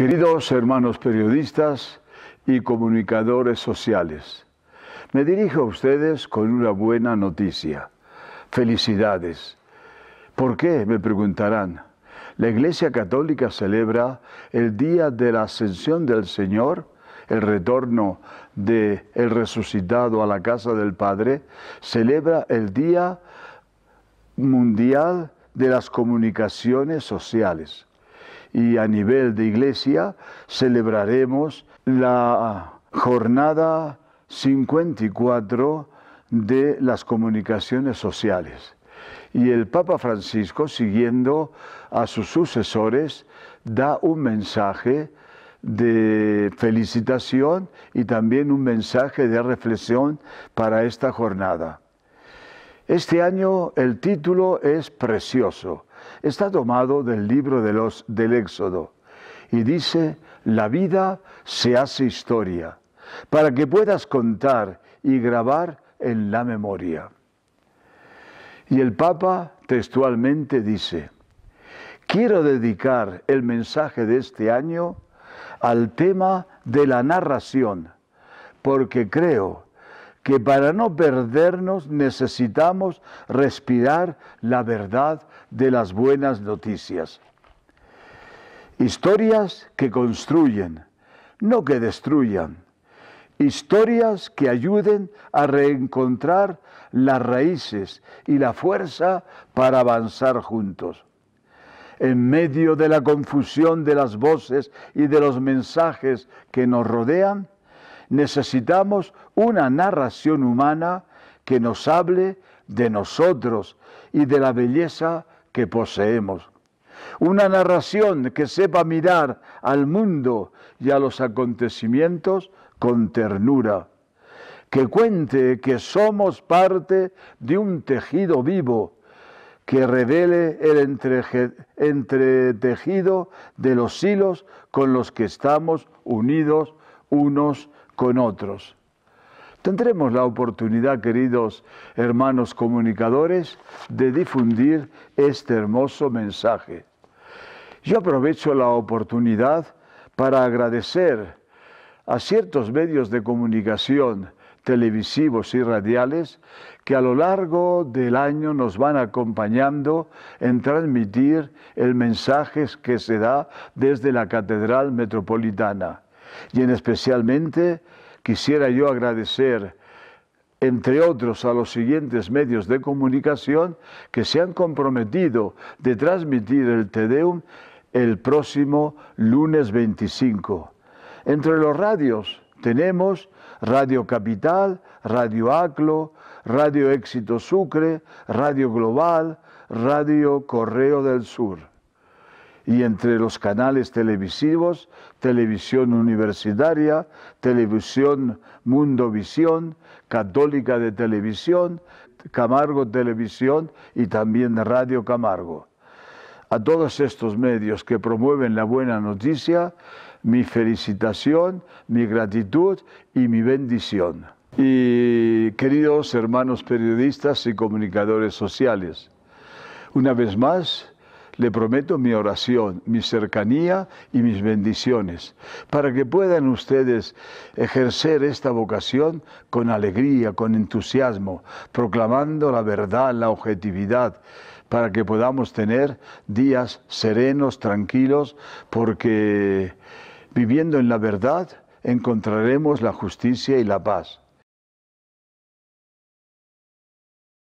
Queridos hermanos periodistas y comunicadores sociales, me dirijo a ustedes con una buena noticia. Felicidades. ¿Por qué? Me preguntarán. La Iglesia Católica celebra el día de la ascensión del Señor, el retorno del resucitado a la casa del Padre, celebra el Día Mundial de las Comunicaciones Sociales y a nivel de iglesia celebraremos la jornada 54 de las comunicaciones sociales. Y el Papa Francisco, siguiendo a sus sucesores, da un mensaje de felicitación y también un mensaje de reflexión para esta jornada. Este año el título es precioso. Está tomado del libro de los, del Éxodo y dice, la vida se hace historia, para que puedas contar y grabar en la memoria. Y el Papa textualmente dice, quiero dedicar el mensaje de este año al tema de la narración, porque creo que para no perdernos necesitamos respirar la verdad de las buenas noticias. Historias que construyen, no que destruyan. Historias que ayuden a reencontrar las raíces y la fuerza para avanzar juntos. En medio de la confusión de las voces y de los mensajes que nos rodean, Necesitamos una narración humana que nos hable de nosotros y de la belleza que poseemos. Una narración que sepa mirar al mundo y a los acontecimientos con ternura. Que cuente que somos parte de un tejido vivo que revele el entretejido de los hilos con los que estamos unidos unos con otros. Tendremos la oportunidad, queridos hermanos comunicadores, de difundir este hermoso mensaje. Yo aprovecho la oportunidad para agradecer a ciertos medios de comunicación televisivos y radiales que a lo largo del año nos van acompañando en transmitir el mensaje que se da desde la Catedral Metropolitana. Y en especialmente quisiera yo agradecer, entre otros, a los siguientes medios de comunicación que se han comprometido de transmitir el Tedeum el próximo lunes 25. Entre los radios tenemos Radio Capital, Radio Aclo, Radio Éxito Sucre, Radio Global, Radio Correo del Sur y entre los canales televisivos, Televisión Universitaria, Televisión Mundovisión, Católica de Televisión, Camargo Televisión y también Radio Camargo. A todos estos medios que promueven la buena noticia, mi felicitación, mi gratitud y mi bendición. Y queridos hermanos periodistas y comunicadores sociales, una vez más, le prometo mi oración, mi cercanía y mis bendiciones, para que puedan ustedes ejercer esta vocación con alegría, con entusiasmo, proclamando la verdad, la objetividad, para que podamos tener días serenos, tranquilos, porque viviendo en la verdad encontraremos la justicia y la paz.